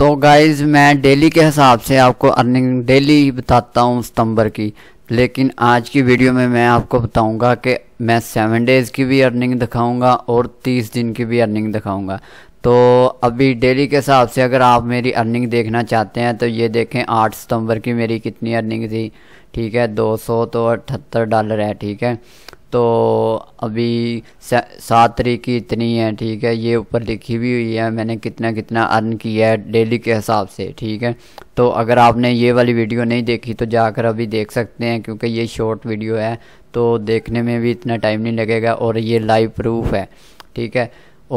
तो गाइज़ मैं डेली के हिसाब से आपको अर्निंग डेली बताता हूँ सितंबर की लेकिन आज की वीडियो में मैं आपको बताऊंगा कि मैं सेवन डेज़ की भी अर्निंग दिखाऊंगा और तीस दिन की भी अर्निंग दिखाऊंगा तो अभी डेली के हिसाब से अगर आप मेरी अर्निंग देखना चाहते हैं तो ये देखें आठ सितंबर की मेरी कितनी अर्निंग थी ठीक है दो सौ तो अठहत्तर डॉलर है ठीक है तो अभी सात तरीक की इतनी है ठीक है ये ऊपर लिखी भी हुई है मैंने कितना कितना अर्न किया है डेली के हिसाब से ठीक है तो अगर आपने ये वाली वीडियो नहीं देखी तो जाकर अभी देख सकते हैं क्योंकि ये शॉर्ट वीडियो है तो देखने में भी इतना टाइम नहीं लगेगा और ये लाइव प्रूफ है ठीक है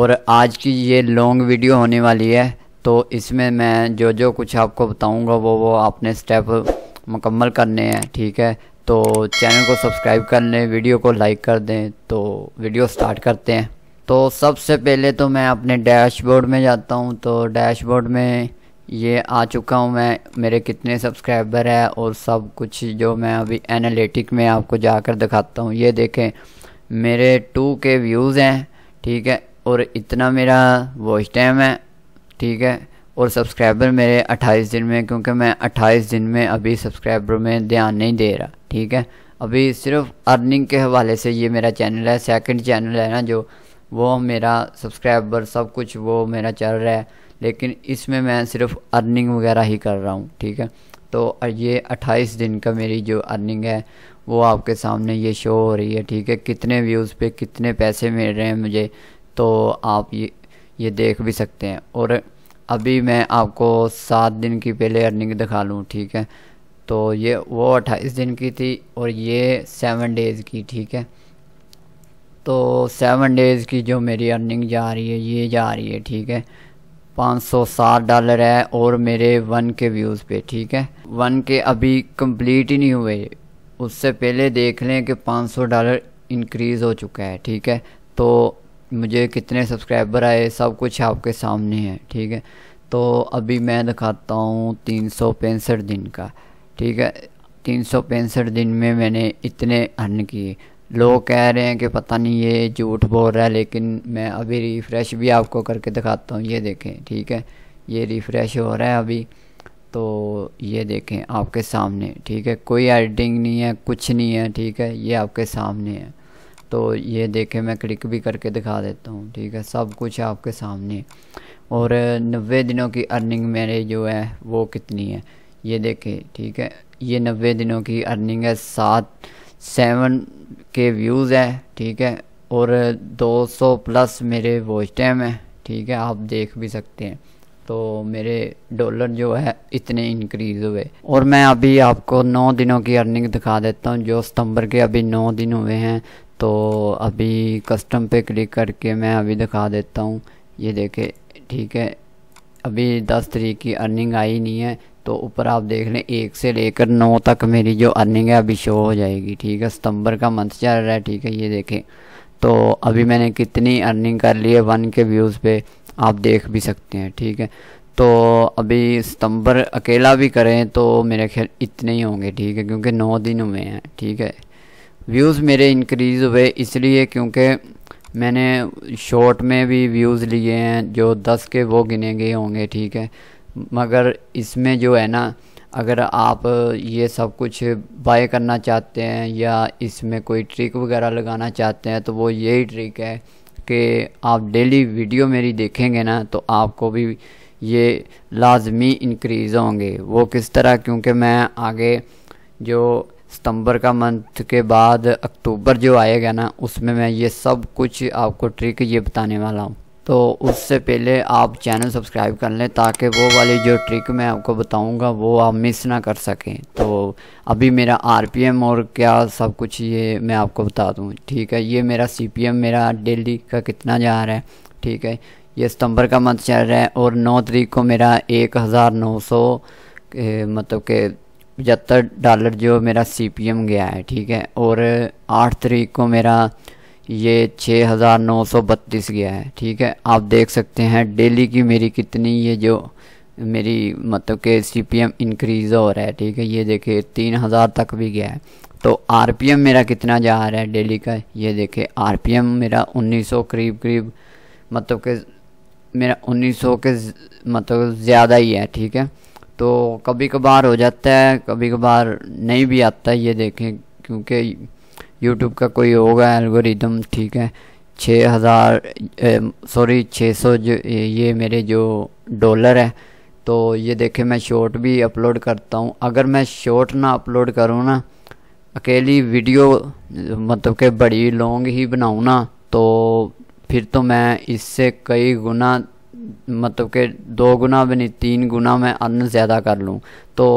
और आज की ये लॉन्ग वीडियो होने वाली है तो इसमें मैं जो जो कुछ आपको बताऊंगा वो वो आपने स्टेप मुकम्मल करने हैं ठीक है तो चैनल को सब्सक्राइब कर लें वीडियो को लाइक कर दें तो वीडियो स्टार्ट करते हैं तो सबसे पहले तो मैं अपने डैशबोर्ड में जाता हूँ तो डैशबोर्ड में ये आ चुका हूँ मैं मेरे कितने सब्सक्राइबर है और सब कुछ जो मैं अभी एनालिटिक में आपको जाकर दिखाता हूँ ये देखें मेरे टू के व्यूज़ हैं ठीक है और इतना मेरा वॉच टाइम है ठीक है और सब्सक्राइबर मेरे 28 दिन में क्योंकि मैं 28 दिन में अभी सब्सक्राइबर में ध्यान नहीं दे रहा ठीक है अभी सिर्फ अर्निंग के हवाले से ये मेरा चैनल है सेकंड चैनल है ना जो वो मेरा सब्सक्राइबर सब कुछ वो मेरा चल रहा है लेकिन इसमें मैं सिर्फ अर्निंग वगैरह ही कर रहा हूँ ठीक है तो ये 28 दिन का मेरी जो अर्निंग है वो आपके सामने ये शो हो रही है ठीक है कितने व्यूज़ पे कितने पैसे मिल रहे हैं मुझे तो आप ये ये देख भी सकते हैं और अभी मैं आपको सात दिन की पहले अर्निंग दिखा लूँ ठीक है तो ये वो अट्ठाईस दिन की थी और ये सेवन डेज़ की ठीक है तो सेवन डेज़ की जो मेरी अर्निंग जा रही है ये जा रही है ठीक है पाँच सौ सात डॉलर है और मेरे वन के व्यूज़ पे ठीक है वन के अभी कंप्लीट ही नहीं हुए उससे पहले देख लें कि पाँच सौ डॉलर इंक्रीज़ हो चुका है ठीक है तो मुझे कितने सब्सक्राइबर आए सब कुछ आपके सामने है ठीक है तो अभी मैं दिखाता हूँ तीन सौ पैंसठ दिन का ठीक है तीन सौ पैंसठ दिन में मैंने इतने अर्न किए लोग कह रहे हैं कि पता नहीं ये झूठ बोल रहा है लेकिन मैं अभी रिफ़्रेश भी आपको करके दिखाता हूँ ये देखें ठीक है ये रिफ़्रेश हो रहा है अभी तो ये देखें आपके सामने ठीक है कोई एडिटिंग नहीं है कुछ नहीं है ठीक है ये आपके सामने है तो ये देखें मैं क्लिक भी करके दिखा देता हूँ ठीक है सब कुछ है आपके सामने और नबे दिनों की अर्निंग मेरे जो है वो कितनी है ये देखें ठीक है ये नबे दिनों की अर्निंग है सात सेवन के व्यूज़ है ठीक है और 200 प्लस मेरे वॉच टाइम है ठीक है आप देख भी सकते हैं तो मेरे डॉलर जो है इतने इंक्रीज़ हुए और मैं अभी आपको नौ दिनों की अर्निंग दिखा देता हूँ जो सितंबर के अभी नौ दिन हुए हैं तो अभी कस्टम पे क्लिक करके मैं अभी दिखा देता हूँ ये देखे ठीक है अभी दस तरीक की अर्निंग आई नहीं है तो ऊपर आप देख लें एक से लेकर नौ तक मेरी जो अर्निंग है अभी शो हो जाएगी ठीक है सितंबर का मंथ चल रहा है ठीक है ये देखें तो अभी मैंने कितनी अर्निंग कर ली है वन के व्यूज़ पे आप देख भी सकते हैं ठीक है तो अभी सितंबर अकेला भी करें तो मेरे ख्याल इतने ही होंगे ठीक है क्योंकि नौ दिन हुए हैं ठीक है व्यूज़ मेरे इंक्रीज़ हुए इसलिए क्योंकि मैंने शॉर्ट में भी व्यूज़ लिए हैं जो दस के वो गिने गए होंगे ठीक है मगर इसमें जो है ना अगर आप ये सब कुछ बाय करना चाहते हैं या इसमें कोई ट्रिक वगैरह लगाना चाहते हैं तो वो यही ट्रिक है कि आप डेली वीडियो मेरी देखेंगे ना तो आपको भी ये लाजमी इंक्रीज़ होंगे वो किस तरह क्योंकि मैं आगे जो सितंबर का मंथ के बाद अक्टूबर जो आएगा ना उसमें मैं ये सब कुछ आपको ट्रिक ये बताने वाला हूँ तो उससे पहले आप चैनल सब्सक्राइब कर लें ताकि वो वाली जो ट्रिक मैं आपको बताऊंगा वो आप मिस ना कर सकें तो अभी मेरा आरपीएम और क्या सब कुछ ये मैं आपको बता दूँ ठीक है ये मेरा सीपीएम मेरा डेली का कितना जा रहा है ठीक है ये सितंबर का मंथ चल रहा है और नौ तरीक को मेरा एक हज़ार नौ सौ मतलब के पचहत्तर डॉलर जो मेरा एम गया है ठीक है और आठ तरीक को मेरा ये छः हज़ार नौ सौ बत्तीस गया है ठीक है आप देख सकते हैं डेली की मेरी कितनी ये जो मेरी मतलब के सी पी एम इंक्रीज़ हो रहा है ठीक है ये देखिए तीन हज़ार तक भी गया है तो आर पी एम मेरा कितना जा रहा है डेली का ये देखिए आर पी एम मेरा उन्नीस सौ करीब करीब मतलब के मेरा उन्नीस सौ के मतलब ज़्यादा ही है ठीक है तो कभी कभार हो जाता है कभी कभार नहीं भी आता ये देखें क्योंकि यूट्यूब का कोई होगा एल्गोरिदम ठीक है छः हज़ार सॉरी छः सौ जो ये मेरे जो डॉलर है तो ये देखें मैं शॉर्ट भी अपलोड करता हूँ अगर मैं शॉर्ट ना अपलोड करूँ ना अकेली वीडियो मतलब कि बड़ी लॉन्ग ही बनाऊँ ना तो फिर तो मैं इससे कई गुना मतलब के दो गुना भी नहीं तीन गुना मैं अन्न ज़्यादा कर लूँ तो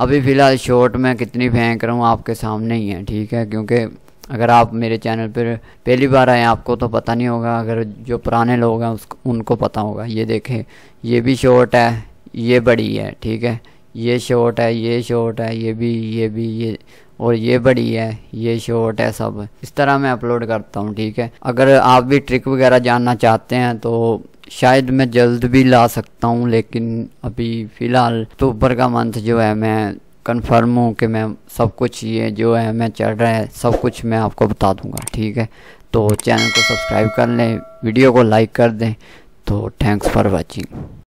अभी फ़िलहाल शॉर्ट में कितनी फेंक रहा हूँ आपके सामने ही है ठीक है क्योंकि अगर आप मेरे चैनल पर पहली बार आए आपको तो पता नहीं होगा अगर जो पुराने लोग हैं उसको उनको पता होगा ये देखें ये भी शॉर्ट है ये बड़ी है ठीक है ये शॉर्ट है ये शॉर्ट है ये भी ये भी ये और ये बड़ी है ये शॉर्ट है सब इस तरह मैं अपलोड करता हूँ ठीक है अगर आप भी ट्रिक वगैरह जानना चाहते हैं तो शायद मैं जल्द भी ला सकता हूँ लेकिन अभी फ़िलहाल अक्टूबर तो का मंथ जो है मैं कंफर्म हूँ कि मैं सब कुछ ये जो है मैं चल रहा है सब कुछ मैं आपको बता दूँगा ठीक है तो चैनल को सब्सक्राइब कर लें वीडियो को लाइक कर दें तो थैंक्स फॉर वॉचिंग